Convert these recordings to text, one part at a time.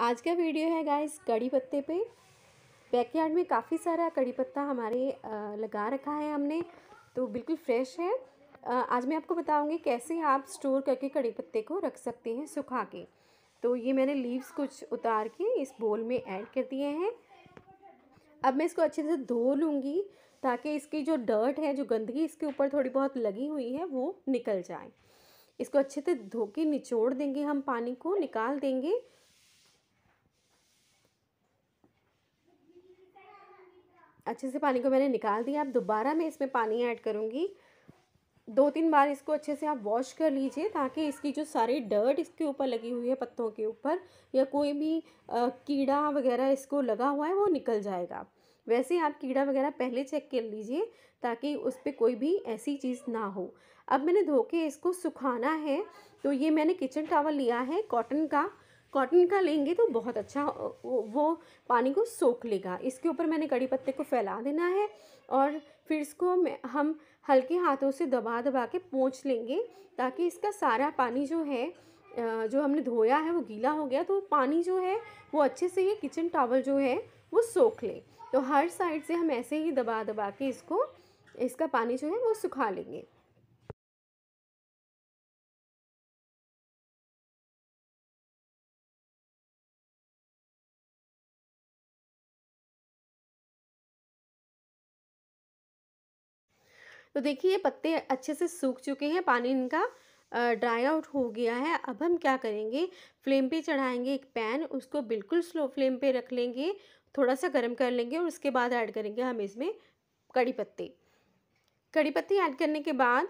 आज का वीडियो है गाइस कड़ी पत्ते पे बैकयार्ड में काफ़ी सारा कड़ी पत्ता हमारे लगा रखा है हमने तो बिल्कुल फ्रेश है आज मैं आपको बताऊंगी कैसे आप स्टोर करके कड़ी पत्ते को रख सकते हैं सुखा के तो ये मैंने लीव्स कुछ उतार के इस बोल में ऐड कर दिए हैं अब मैं इसको अच्छे से धो लूँगी ताकि इसकी जो डर्ट है जो गंदगी इसके ऊपर थोड़ी बहुत लगी हुई है वो निकल जाए इसको अच्छे से धो के निचोड़ देंगे हम पानी को निकाल देंगे अच्छे से पानी को मैंने निकाल दिया अब दोबारा मैं इसमें पानी ऐड करूँगी दो तीन बार इसको अच्छे से आप वॉश कर लीजिए ताकि इसकी जो सारी डर्ट इसके ऊपर लगी हुई है पत्तों के ऊपर या कोई भी आ, कीड़ा वगैरह इसको लगा हुआ है वो निकल जाएगा वैसे आप कीड़ा वगैरह पहले चेक कर लीजिए ताकि उस पर कोई भी ऐसी चीज़ ना हो अब मैंने धो के इसको सुखाना है तो ये मैंने किचन टावल लिया है कॉटन का कॉटन का लेंगे तो बहुत अच्छा वो पानी को सोख लेगा इसके ऊपर मैंने कड़ी पत्ते को फैला देना है और फिर इसको हम हल्के हाथों से दबा दबा के पोंछ लेंगे ताकि इसका सारा पानी जो है जो हमने धोया है वो गीला हो गया तो पानी जो है वो अच्छे से ये किचन टावल जो है वो सोख ले तो हर साइड से हम ऐसे ही दबा दबा के इसको इसका पानी जो है वो सुखा लेंगे तो देखिए ये पत्ते अच्छे से सूख चुके हैं पानी इनका ड्राई आउट हो गया है अब हम क्या करेंगे फ्लेम पे चढ़ाएंगे एक पैन उसको बिल्कुल स्लो फ्लेम पे रख लेंगे थोड़ा सा गर्म कर लेंगे और उसके बाद ऐड करेंगे हम इसमें कड़ी पत्ते कड़ी पत्ते ऐड करने के बाद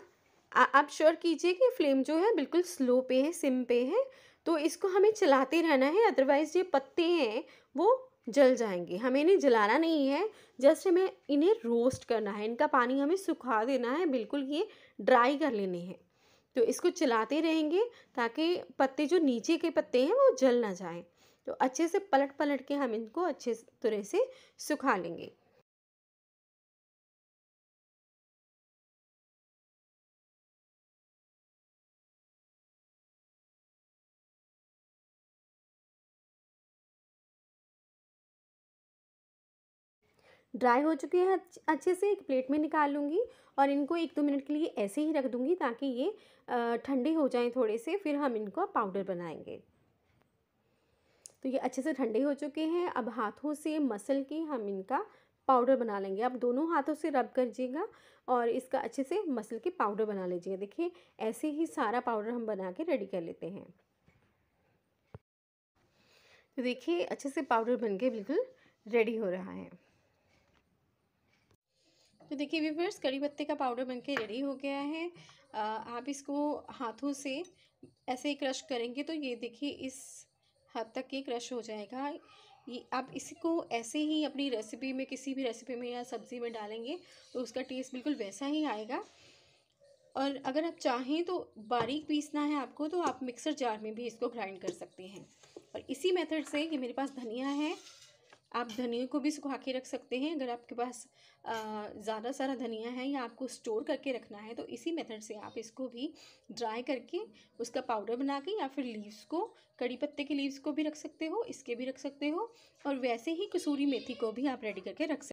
आप श्योर कीजिए कि फ्लेम जो है बिल्कुल स्लो पे है सिम पे है तो इसको हमें चलाते रहना है अदरवाइज़ ये पत्ते हैं वो जल जाएंगे हमें इन्हें जलाना नहीं है जस्ट हमें इन्हें रोस्ट करना है इनका पानी हमें सुखा देना है बिल्कुल ये ड्राई कर लेने हैं तो इसको चलाते रहेंगे ताकि पत्ते जो नीचे के पत्ते हैं वो जल ना जाए तो अच्छे से पलट पलट के हम इनको अच्छे तरह से सुखा लेंगे ड्राई हो चुके हैं अच्छे से एक प्लेट में निकाल लूँगी और इनको एक दो मिनट के लिए ऐसे ही रख दूँगी ताकि ये ठंडे हो जाएं थोड़े से फिर हम इनको पाउडर बनाएंगे तो ये अच्छे से ठंडे हो चुके हैं अब हाथों से मसल के हम इनका पाउडर बना लेंगे आप दोनों हाथों से रब करिएगा और इसका अच्छे से मसल के पाउडर बना लीजिएगा देखिए ऐसे ही सारा पाउडर हम बना के रेडी कर लेते हैं तो देखिए अच्छे से पाउडर बन के बिल्कुल रेडी हो रहा है तो देखिए व्यूवर्स कड़ी पत्ते का पाउडर बनके रेडी हो गया है आप इसको हाथों से ऐसे ही क्रश करेंगे तो ये देखिए इस हद तक ये क्रश हो जाएगा ये आप इसको ऐसे ही अपनी रेसिपी में किसी भी रेसिपी में या सब्ज़ी में डालेंगे तो उसका टेस्ट बिल्कुल वैसा ही आएगा और अगर आप चाहें तो बारीक पीसना है आपको तो आप मिक्सर जार में भी इसको ग्राइंड कर सकते हैं और इसी मेथड से ये मेरे पास धनिया है आप धनिया को भी सुखा के रख सकते हैं अगर आपके पास ज़्यादा सारा धनिया है या आपको स्टोर करके रखना है तो इसी मेथड से आप इसको भी ड्राई करके उसका पाउडर बना के या फिर लीव्स को कड़ी पत्ते के लीव्स को भी रख सकते हो इसके भी रख सकते हो और वैसे ही कसूरी मेथी को भी आप रेडी करके रख सकते